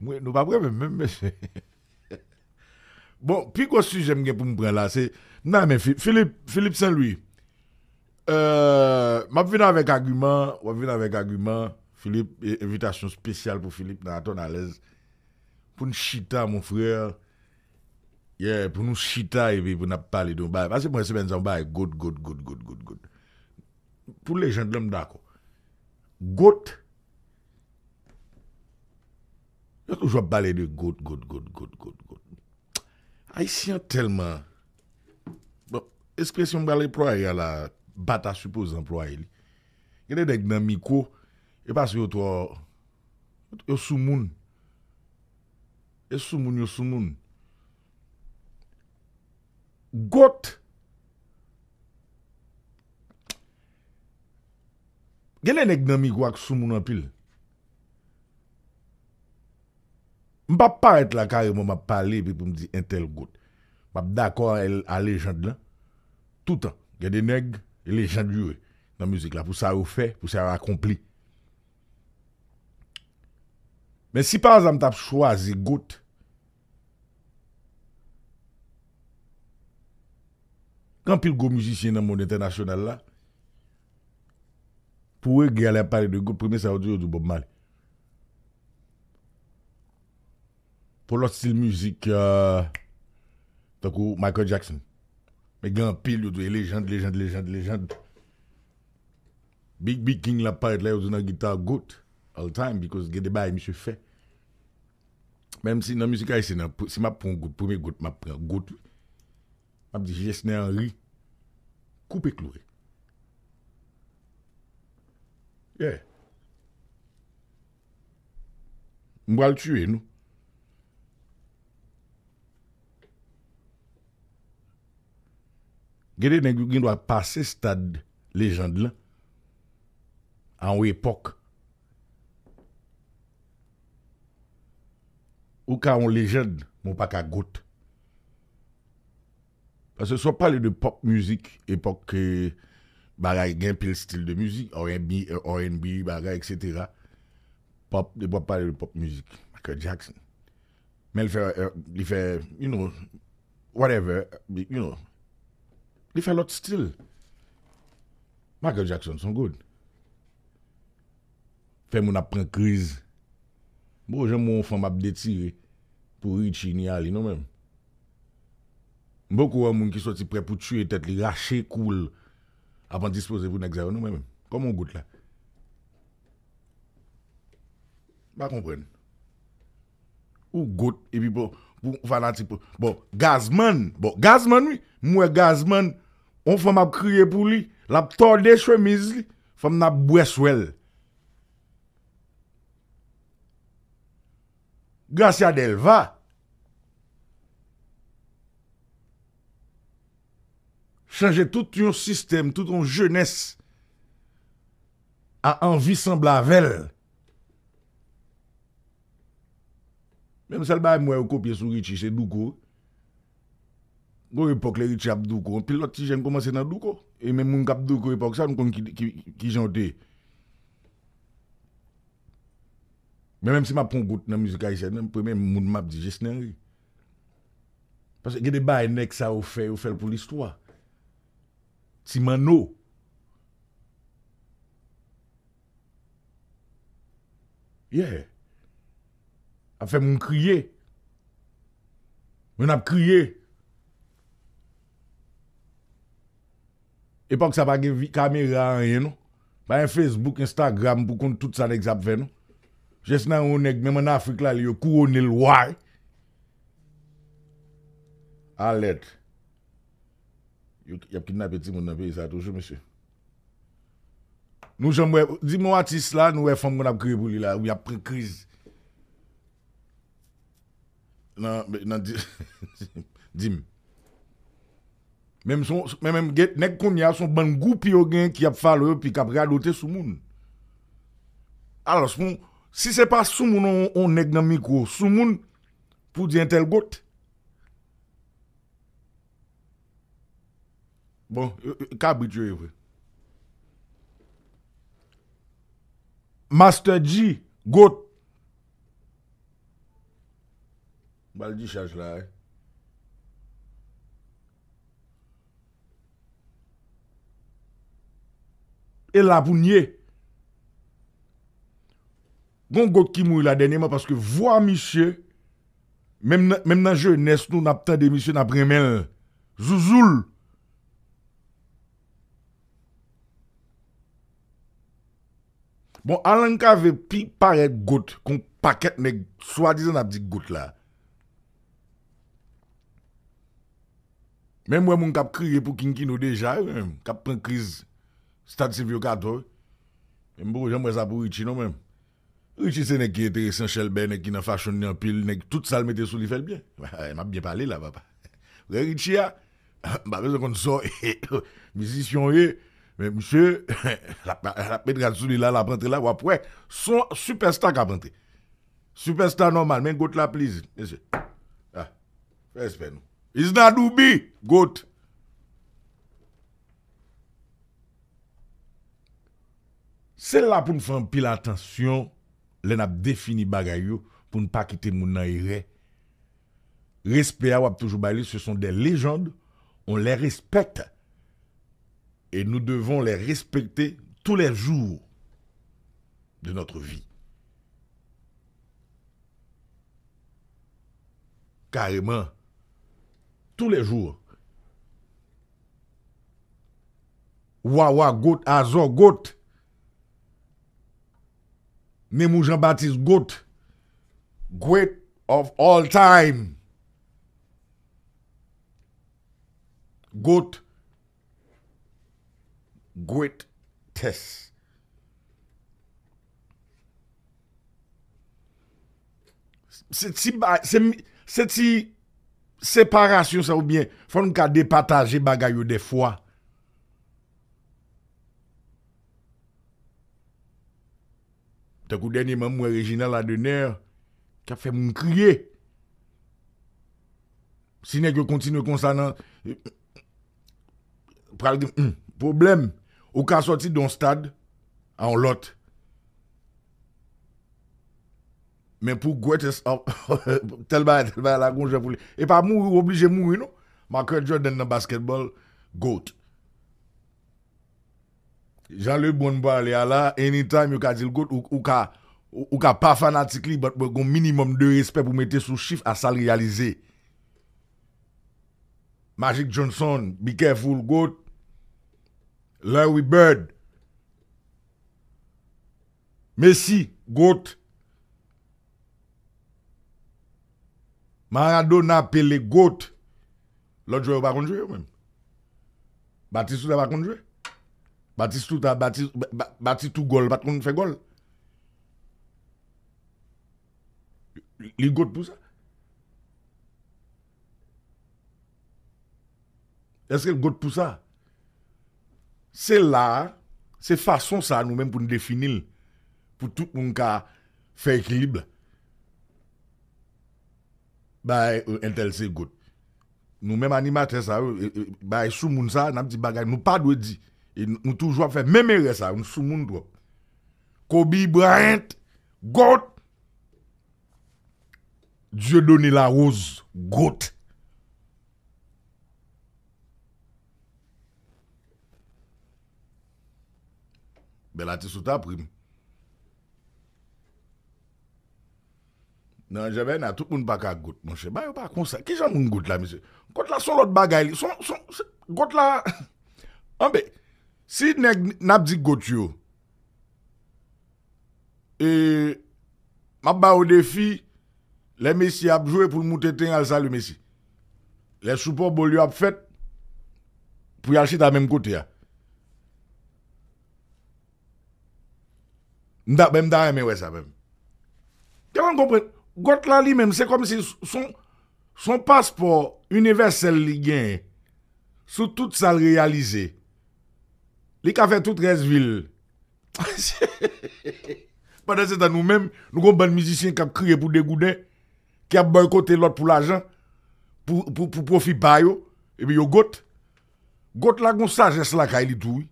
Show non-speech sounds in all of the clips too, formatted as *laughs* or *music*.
Nous pas breme même mè se Bon, pi kwa suje pour pou prendre là c'est Nan mais Philippe Saint-Louis euh, Map vina avec argument Wap vina avec argument Philippe, e, invitation spéciale pour Philippe Nan aton alèz pour nous chita moun frèr yeah, pour nous chita evi pou nap pale don bay Pase mwen se ben zan good good good good good Tout le jantlem da ko. Goat. Yon toujwa bale de goat, goat, goat, goat, goat, goat. Ay siyon telman. Bon, Espesyon bale proye yon la bata suposan proye li. Yon dek nan miko. E bas yo to. Yo sou moun. Yo sou moun, yo sou moun. Goat. Gele neg nan migwa ki sou moun anpil? Mpap paret la kare mwen tel pale pi pou mdi entel gout. gens. dakor a temps. lan. Toutan, a de neg, lejand gens nan dans la. Pou sa ou fe, pou sa ou akompli. Mais si par azam tap choisi gout, quand pil go musicien dans le monde international pour eux, la parler de groupe. Premier, ça veut dire Bob Marley. Pour l'autre style musique, euh, Michael Jackson. Mais il y pile de légende, légende, légende, légende. Big Big King la part là, il y a une guitare goat all time, because get the a monsieur fait. Même si dans la musique haïtienne, si je prends un goat, premier goût, je prends un goat. Je dis Jesner Henry, coupé cloué. Ye, mbo al tue nou. Gede den gwen gwen wak pa se stad lejende la, an wè epok, ou ka an lejende, moun pa ka gout. Pas se so pale de pop müzik epok ke... Eh, Barra gen pil stil de muzik, R&B, barra, etc. Pop, debo pa de pop muzik, Michael Jackson. Men li fe, eh, li fe, you know, whatever, you know. Li fe lot stil. Michael Jackson son good. Fe moun apren kriz. Bo, jen moun fèm ap detire pou Richie Niali, nou men. Boko wè moun ki soti pre pou tue tet li rache koul. apan dispose vou nèk zè ou nou mè mè mè. Koman ou gout la? Ba kompren? Ou gout? E pi pou, pou fana tipou. Bo, gazman! Bo, gazman oui! Mwen gazman, on fèm ap kriye pou li, lap tor de chwemiz li, fèm nap bwè swèl. Gassia Delva! changer tout ton système, tout ton jeunesse a envie semblavel. même sel ba mwen moi copier sur Richie c'est Douko. Gou époque le Richie ap Douko. puis l'autre ti commencé dans Douko. et mon cap Douko époque ça nous ki, jante. Mais si ma pon dans musique mizika pas moun map di jesnen Parce que gede a nek sa ou fe, ou fait pour l'histoire. Ti man nou. Ye. A fe moun kriye. Moun ap kriye. Epok sa pa gen vi kamera an ye nou. Pa yon Facebook, Instagram, pou konti tout sa dek zap ve nou. Jes nan yon neg, men moun Afrik la li yo kou yon nel waj. A lete. Yop kinnape tim ou nan ve yisa toujou mèche. Nou jom wè, dim nou atis la, nou wè fòm gwen ap kribou li la, ou yop prekriz. Nan, nan dim, dim. Mèm mèm gèt, nek kon ya, son ban goupi yo gen ki ap fal wè, pi kap rè adote sou moun. Alò, sou moun, si se pa sou moun ou, ou nek nan mikro, sou moun pou di entel gote. Bon, Kabidjo euh, euh, Master G, Goat. Baldi charge là. Hein. Et la pour nier. Gon Goat qui la dernière dernièrement parce que voix monsieur, même, même dans la jeunesse, nous n'avons pas de monsieur, n'a pas Zouzoul. Bon, Alan Kave pi goutte qu'on paquet nèg soi-disant a dit goutte là. Même moi mon cap crier pour Kinkino déjà, cap prend crise stade Silvio Et bon, j'aimerais ça pour Richie même. Richie c'est nèg qui nek ki qui pile tout ça sous bien. m'a bien parlé là papa. Richie *laughs* a besoin *laughs* *laughs* Mais monsieur, *laughs* la, la pédrale la, là, la rentrée là, ou après, son superstar qui Superstar normal, mais goûte la please, monsieur. Ah, respect nous. Is na Dubi, goûte. C'est là pour nous faire pile attention, les n'a défini bagay pour ne pas quitter mon nan Respect à toujours bailé, ce sont des légendes, on les respecte. Et nous devons les respecter tous les jours de notre vie. Carrément. Tous les jours. Wawa Goat, Azor Goat. Nemo Jean-Baptiste Goat. Great of all time. Goat. Great test. Sè ti... Sè ti... Separasyon sa oubyen. Fon nou ka de pataje bagay yo defwa. Tè kou denye mamou erijinal a dener. Ka fe moun kriye. Sine yo kontine konsan nan... Hmm, problem. Problem. Ou ka sorti d'un stade en lot. mais pour greatest *laughs* tel ba, tel ba la gonje pou Et pas pa mou, mourir, non? Michael Jordan le basketball, goat. Jean-Louis Bonnebar li là, anytime yo ka dit goat, ou, ka, ou, ka pa fanatik li, but gon minimum de respect pour mettre sou chiffre à sal réaliser. Magic Johnson, be careful, goat. Larry Bird, Messi, GOAT, Maradona, Pelé, GOAT, l'autre joueur pas lui même. Baptiste n'a pas conduire Baptiste tout a Baptiste tout goal pas qu'on fait goal Il Gauth pour ça. Est-ce qu'il Gauth pour ça? c'est là, c'est façon ça nous-mêmes pour nous définir, pour tout le monde faire équilibre. Bah, un tel c'est good. Nous-mêmes animateurs, ça, euh, euh, bah, sous moun ça, nous dit nous pas de dire. Et nous toujours faire même erreur ça, nous sous moun droit. Kobe Bryant, God, Dieu donne la rose, God. Bel ati sot aprim. Nan, je ven a tout moun baka gout. Monshe, ba yo pa konsa. Ki jan moun gout la, monshe? Gout la son lot bagay li. Son, son, son, gout la. *laughs* An be, si ne nabdi gout yo, e, mab ba ou defi, le monshi ap jowe pou mout eten al sali monshi. Le soupo bol yo ap fet, pou yache ta menm gout ya. Mda, ben mda aimé ouais ça même. Tu comprends? Got là lui-même, c'est comme si son, son passeport universel li gagne sous toute ça réalisé. Li ka fait toutes 13 villes. *laughs* Pendant ce temps nous-mêmes, nous avons bon musicien qui a crié pour dégouder, qui a boycotté l'autre pour l'argent, pour pour pour profit et puis yo got. Got la gon sagesse la ka li tout.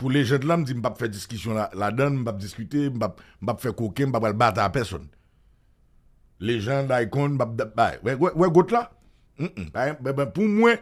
Pou legend la m di m pap fe diskisyon la dan, m pap diskute, m pap fe koke, m pap albata a person. Legend, icon, m pap... Wey, wey, wey, gote la? M, m, m, pou mwen,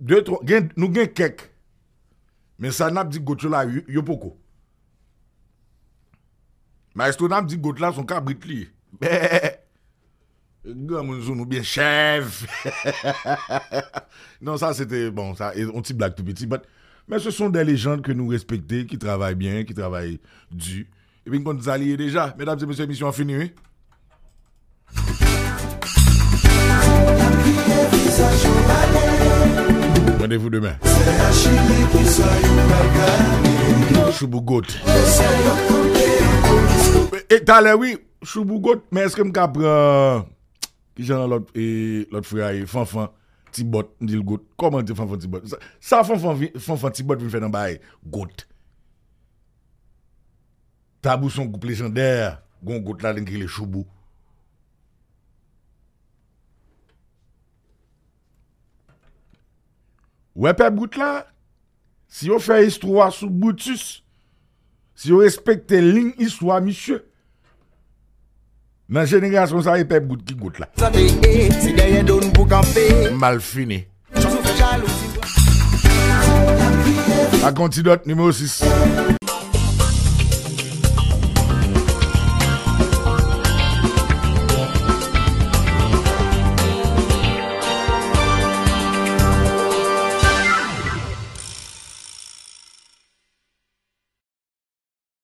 dwey, tro, gen, nou gen kek. Men sa na m di gote la yopoko. Maestro na m di gote la son ka britli. Be, be, be. Gwa moun zo nou biye chev. *laughs* Non, sa cete, bon, sa, on ti blag tout petit, but... Mais ce sont des légendes que nous respectons, qui travaillent bien, qui travaillent du. Et puis, quand nous allions déjà, mesdames et messieurs, mission finie Rendez-vous demain. Choubougot. Et t'as oui, Choubougot, mais est-ce que je prends. Euh, qui j'en l'autre frère, Fanfan? ti bot, comment gout. Koman te fanfan ti bot? Sa fanfan ti bot vin fè nan baye, gout. Tabou son goup légendaire gon gout la ligne les choubou. Ouè pep gout la, si yo fè histoire sou boutus, si yo respekte ling monsieur misye, Menjeni gas monsan e pep gout ki gout la. Malfini. A kontidot nimo 6.